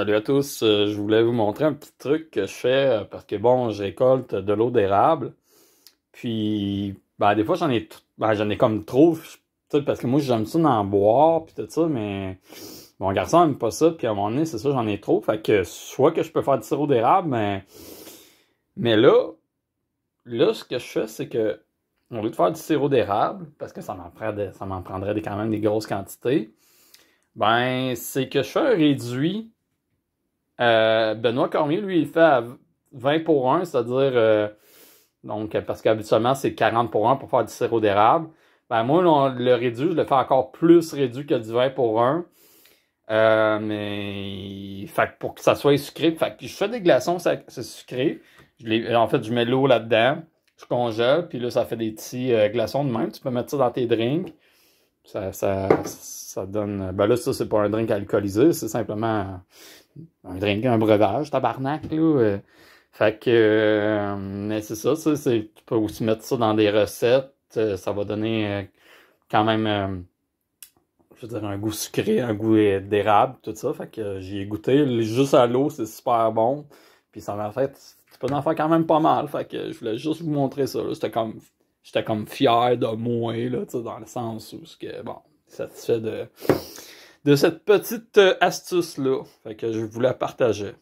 salut à tous. Euh, je voulais vous montrer un petit truc que je fais euh, parce que bon, je récolte de l'eau d'érable. Puis, ben, des fois, j'en ai, ben, j'en ai comme trop. Parce que moi, j'aime ça d'en boire, puis tout ça, mais mon garçon n'aime pas ça. Puis à un moment donné, c'est ça, j'en ai trop. Fait que soit que je peux faire du sirop d'érable, mais, mais là, là, ce que je fais, c'est que au lieu de faire du sirop d'érable, parce que ça m'en ça m'en prendrait quand même des grosses quantités, ben, c'est que je fais un réduit euh, Benoît Cormier, lui, il fait à 20 pour 1, c'est-à-dire, euh, donc, parce qu'habituellement, c'est 40 pour 1 pour faire du sirop d'érable. Ben, moi, on le réduit, je le fais encore plus réduit que du 20 pour 1. Euh, mais, fait pour que ça soit sucré, fait que je fais des glaçons, c'est sucré. Je en fait, je mets l'eau là-dedans, je congèle, puis là, ça fait des petits glaçons de même. Tu peux mettre ça dans tes drinks. Ça, ça, ça donne. Ben là, ça, c'est pas un drink alcoolisé, c'est simplement un drink, un breuvage, tabarnak, là. Fait que. Euh, mais c'est ça, c'est, tu peux aussi mettre ça dans des recettes. Euh, ça va donner euh, quand même je veux dire, un goût sucré, un goût d'érable, tout ça. Fait que j'y ai goûté. Juste à l'eau, c'est super bon. Puis ça m'a fait. Tu peux en faire quand même pas mal. Fait que je voulais juste vous montrer ça. C'était comme j'étais comme fier de moi, là, dans le sens où, que, bon, satisfait de, de cette petite euh, astuce-là. Fait que je voulais partager.